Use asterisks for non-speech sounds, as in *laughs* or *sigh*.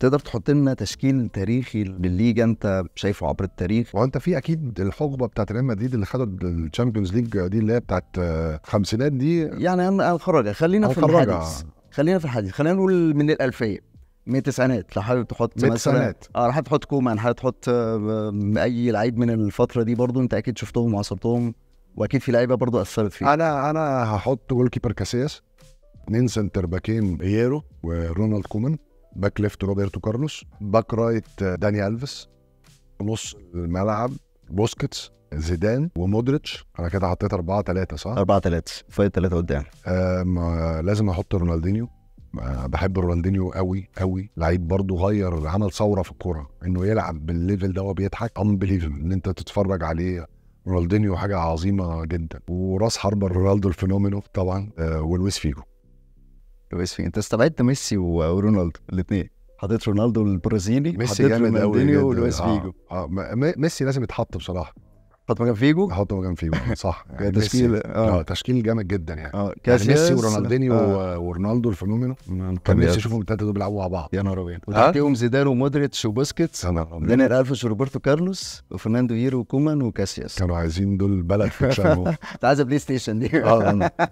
تقدر تحط لنا تشكيل تاريخي للليجا انت شايفه عبر التاريخ هو انت في اكيد الحقبه بتاعت ريال مدريد اللي خدوا الشامبيونز ليج دي اللي هي بتاعت الخمسينات آه، دي يعني انا خرج خلينا في الحديث خلينا في الحديث خلينا نقول من الالفيه من التسعينات لو حابب تحط مثلا التسعينات اه لو حابب تحط كومان حابب تحط آه، آه، اي لعيب من الفتره دي برضو انت اكيد شفتهم وعصرتهم واكيد في لعيبه برضو اثرت فيه انا انا هحط جول كيبر كاسياس اثنين سنتر باكين ايرو ورونالد كومان باك ليفت روبرتو كارلوس باك رايت آه، داني الفيس نص الملعب بوسكيتس زيدان ومودريتش انا كده حطيت 4 3 صح 4 3 فايت 3 قدام آه لازم احط رونالدينيو آه بحب رونالدينيو قوي قوي لعيب برضه غير عمل ثوره في الكوره انه يلعب بالليفل ده وبيضحك انبليفبل ان انت تتفرج عليه رونالدينيو حاجه عظيمه جدا وراس حربة رونالدو الفينومينو طبعا آه ولويس فيجو لويس فيجو انت استبعدت ميسي ورونالدو الاثنين حطيت رونالدو البرازيلي ميسي جامد قوي ولويس آه. فيجو اه, آه. ميسي لازم يتحط بصراحه حط مكان فيجو حط مكان فيجو *laughs* صح يعني, يعني تشكيل آه. اه تشكيل جامد جدا يعني اه كاسياس يعني ميسي ورونالدينيو آه. ورونالدو الفينومينو كان نفسي اشوفهم الثلاثه دول بيلعبوا مع بعض يا نهار ابيض آه. وتحتيهم زيدان ومودريتش وبوسكيتس دانيال الفيش وروبرتو كارلوس وفرناندو هيرو وكومان وكاسياس كانوا عايزين دول بلد في انت *laughs* عايز بلاي ستيشن دي اه *laughs*